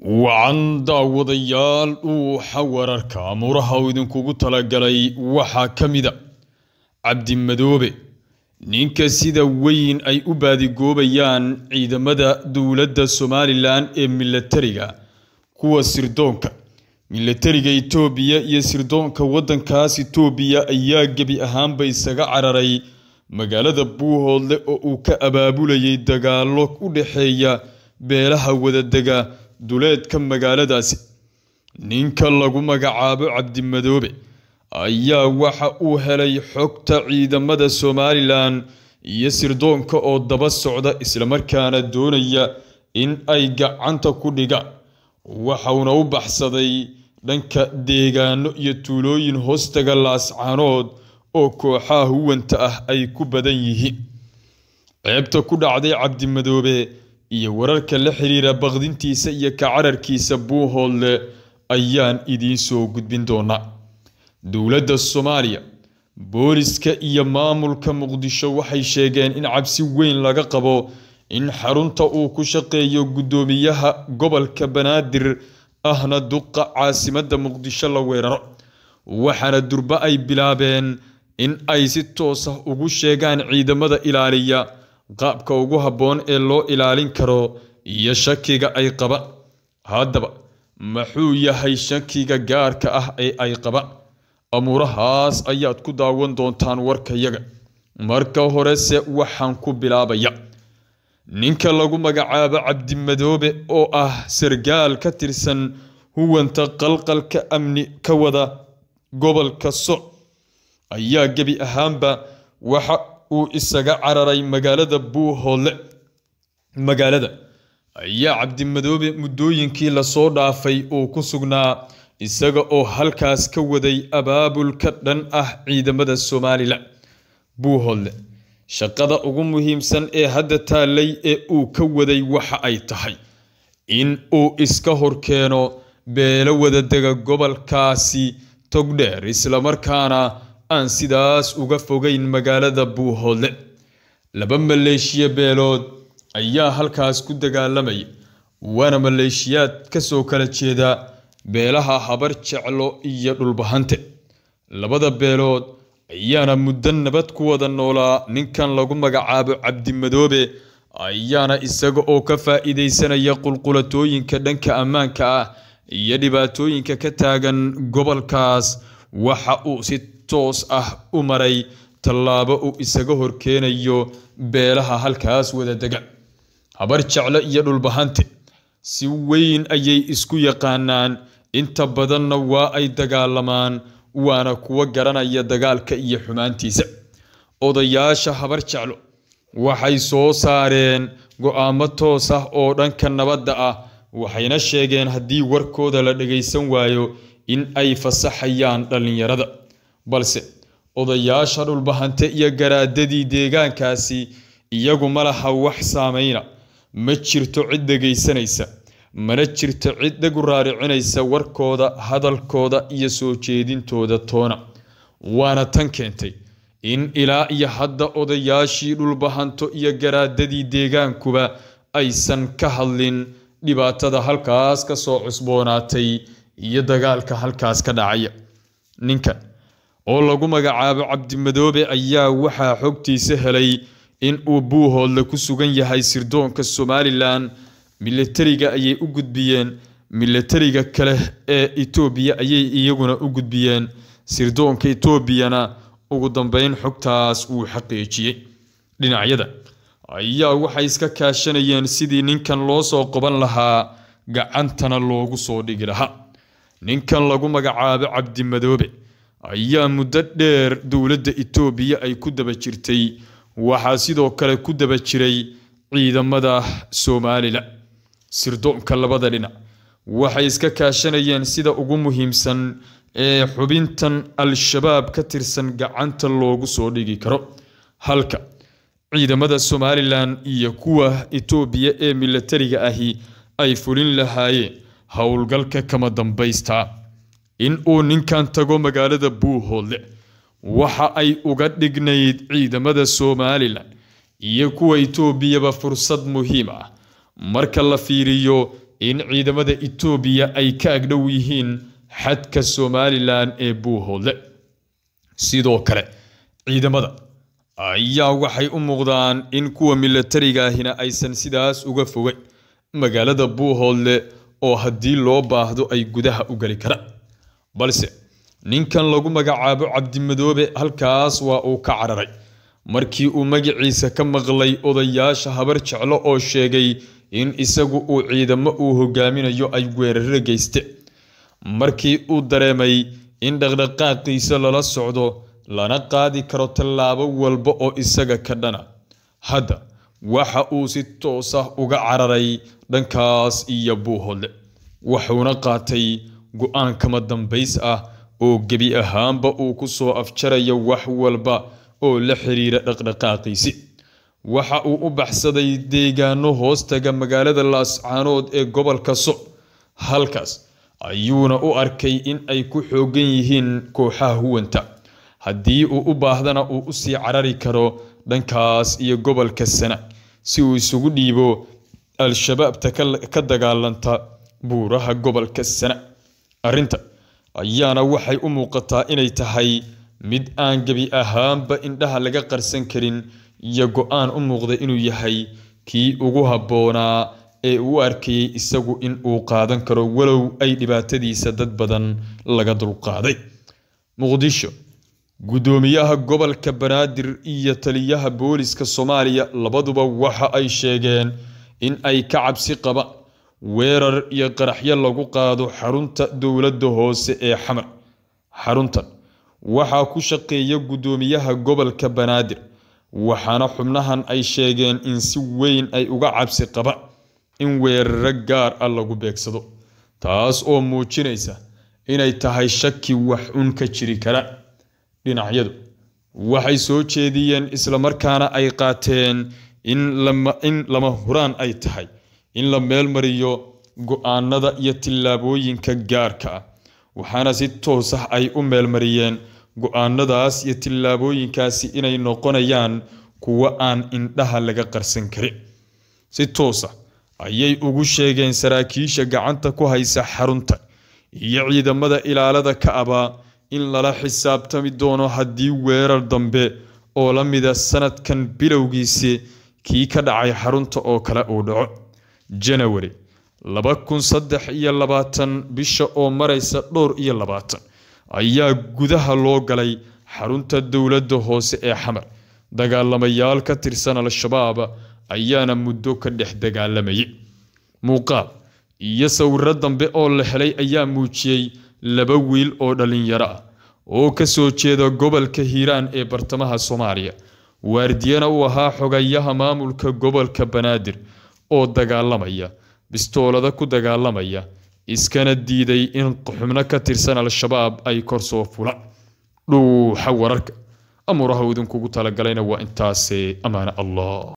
wacan daawadayaal uuxa wararka amuuraha uu idinkugu talagalay waxaa ka mida madoobe ninka sida weyn ay u baadigoobayaan ciidamada dowladda somalilan ee milatariga kuwa sirdoonka milatariga itoobiya iyo sirdoonka waddankaas itoobiya ayaa gebi ahaanba isaga cararay magaalada buuhoodle oo uu ka abaabulayay dagaallo u dhexeeya beelaha wadadega duleedka magaaladaasi ninka lagu magacaabo cabdimadoobe ayaa waxa uu helay xogta ciidamada somalilan iyo sirdoonka oo daba socda islamarkaana doonaya in ay gacanta ku dhigaan waxauna u baxsaday dhanka deegaano iyo tuulooyin hoostaga laascaanood oo kooxaha huwanta ah ay ku badan yihiin ceebta ku dhacday cabdimadoobe iyo wararka la xiriira baqdintiisa iyo ka cararkiisa buuhoodle ayaan idiin soo gudbin doonaa dowladda soomaaliya booliska iyo maamulka muqdisho waxay sheegeen in cabsi weyn laga qabo in xarunta uu ku shaqeeyo guddoomiyaha gobolka banaadir ahna duqa caasimadda muqdisho la weeraro waxaana durba ay bilaabeen in ay si toos ah ugu sheegaan ciidamada ilaaliya qaabka ugu habboon ee loo ilaalin karo iyo shakiga ay qaba haddaba maxuu yahay shakiga gaarka ah ee ay qaba amuurahaas ayaad ku daawan doontaan warkayaga marka horese waxaan ku bilaabaya ninka lagu magacaabo cabdimadoobe oo ah sargaal ka tirsan huwanta qalqalka amni ka wada gobolka soc ayaa gebi ahaanba waxa uu isaga cararay magaalada buuhoole magaalada ayaa cabdimadoobe muddooyinkii lasoo dhaafay uu ku sugnaa isaga oo halkaas ka waday abaabulka dhan ah ciidamada somalilan buuhoole shaqada ugu muhiimsan ee hadda taallay ee uu ka waday waxa ay tahay in uu iska horkeeno beelo wada dega gobolkaasi togdheer islamarkaana aan sidaas uga fogayn magaalada buuhoodle laba maleeshiya beelood ayaa halkaas ku dagaalamaya waana maleeshiyaad ka soo kala jeeda beelaha habar jeclo iyo dhulbahante labada beelood ayaana muddo nabad ku wada noolaa ninkan lagu magacaabo cabdimadoobe ayaana isaga oo ka faa'iidaysanaya qulqulatooyinka dhanka ammaanka ah iyo dhibaatooyinka ka taagan gobolkaas waxa uu si toos ah u maray tallaabo uu isaga horkeenayo beelaha halkaas wada dega habar jeclo iyo dhulbahante si weyn ayay isku yaqaanaan inta badanna waa ay dagaalamaan waana kuwa garanaya dagaalka iyo xumaantiisa odayaasha habar jeclo waxay soo saareen go-aamo toos ah oo dhanka nabadda ah waxayna sheegeen haddii warkooda la dhagaysan waayo in ay fasaxayaan dhallinyarada balse odayaasha dhulbahante iyo garaadadii deegaankaasi iyagu ma laha wax saamayna ma jirto cid dhegaysanaysa mana jirto cid dhegu raaricinaysa warkooda hadalkooda iyo soo jeedintooda toona waana tan keentay in ilaa iyo hadda odayaashii dhulbahanto iyo garaadadii deegaankuba aysan ka hadlin dhibaatada halkaas ka soo cusboonaatay iyo dagaalka halkaas ka dhacaya ninkan oo lagu magacaabo cabdimadoobe ayaa waxaa xogtiisa helay in uu buuhoodle ku sugan yahay sirdoonka somalilan milatariga ayay u gudbiyeen milatariga kale ee itoobiya ayay iyaguna u gudbiyeen sirdoonka itoobiyana ugu dambeyn xogtaas uu xaqiijiyey dhinacyada ayaa waxay iska kaashanayeen sidii ninkan loo soo qaban lahaa gacantana loogu soo dhigi lahaa ninkan lagu magacaabo cabdimadoobe ayaa muddo dheer dowladda itoobiya ay ku daba jirtay waxaa sidoo kale ku daba jiray ciidamada somalilan sirdoonka labada dhinac waxay iska kaashanayeen sida ugu muhiimsan ee xubintan al-shabaab ka tirsan gacanta loogu soo dhigi karo halka ciidamada somalilan iyo kuwa itoobiya ee milatariga ahi ay fulin lahaayeen howlgalka kama dambaystaa in uu ninkan tago magaalada buuhoodle waxa ay uga dhignayd ciidamada somalilan iyo kuwa itoobiyaba fursad muhiim ah marka la fiiriyo in ciidamada itoobiya ay ka agdhow yihiin xadka somalilan ee buuhoodle sidoo kale ciidamada ayaa waxay u muuqdaan in kuwa milatarigaahina aysan sidaas uga fogeyn magaalada buuhoodle oo haddii loo baahdo ay gudaha u geli karaan balse ninkan lagu magacaabo cabdimadoobe halkaas waa uu ka cararay markii uu magiciisa ka maqlay odayaasha habar jeclo oo sheegay in isagu uu ciidamo uu hogaaminayo ay weerarra geyste markii uu dareemay in dhaqdhaqaaqiisa lala socdo lana qaadi karo tallaabo walba oo isaga ka dhana hadda waxa uu si toos ah uga cararay dhankaas iyo buuhodle wuxuuna qaatay go-aan kama dambays ah oo gebi ahaanba uu ku soo afjarayo wax walba oo la xiriira dhaqdhaqaaqiisi waxa uu u baxsaday deegaano hoostaga magaalada laascaanood ee gobolka soc halkaas ayuuna u arkay in ay ku xoogan yihiin kooxaha huwanta haddii uu u baahdana uu usii carari karo dhankaas iyo gobolka sana si uu isugu dhiibo al shabaabta ka dagaalanta buuraha gobolka sana arrinta ayaana waxay u muuqataa inay tahay mid aan gebi ahaanba indhaha laga qarsan karin iyo go-aan u muuqda inuu yahay kii ugu habboonaa ee uu arkayey isagu in uu qaadan karo walow ay dhibaatadiisa dad badan laga dulqaaday muqdisho guddoomiyaha gobolka banaadir iyo taliyaha booliska soomaaliya labaduba waxa ay sheegeen in ay ka cabsi qabaan weerar iyo qaraxyo lagu qaado xarunta dowladda hoose ee xamar xaruntan waxaa ku shaqeeya guddoomiyaha gobolka banaadir waxaana xubnahan ay sheegeen in si weyn ay uga cabsi qaba in weeraro gaar ah lagu beegsado taas oo muujinaysa inay tahay shaki wax un ka jiri kara dhinacyadu waxay soo jeediyeen isla markaana ay qaateen in lama huraan ay tahay in la meelmariyo go-aanada iyo tillaabooyinka gaarka ah waxaana si toos ah ay u meelmariyeen go-aanadaas iyo tillaabooyinkaasi inay noqonayaan kuwo aan indhaha laga qarsan karin si toosa ah ayay ugu sheegeen saraakiisha gacanta ku haysa xarunta iyo ciidamada ilaalada ka'aba in lala xisaabtami doono haddii weerar dambe oo la mida sanadkan bilowgiisi kii ka dhacay xarunta oo kale uu dhaco janawari laba kun saddex iyo labaatan bisha oo maraysa dhowr iyo labaatan ayaa gudaha loo galay xarunta dowladda hoose ee xamar dagaalamayaal ka tirsan al-shabaab ayaana muddo ka dhex dagaalamayay muuqaal iyo sawirro dambe oo la helay ayaa muujiyey laba wiil oo dhallinyaro ah oo ka soo jeeda gobolka hiiraan ee bartamaha soomaaliya waardiyana uu ahaa xogayaha maamulka gobolka banaadir oo dagaalamaya bistoolada ku dagaalamaya iskana diiday in xubno ka tirsan al-shabaab ay kor soo fula dhuuxa wararka amuuraha idinkugu talagalayna waa intaase ammaane allah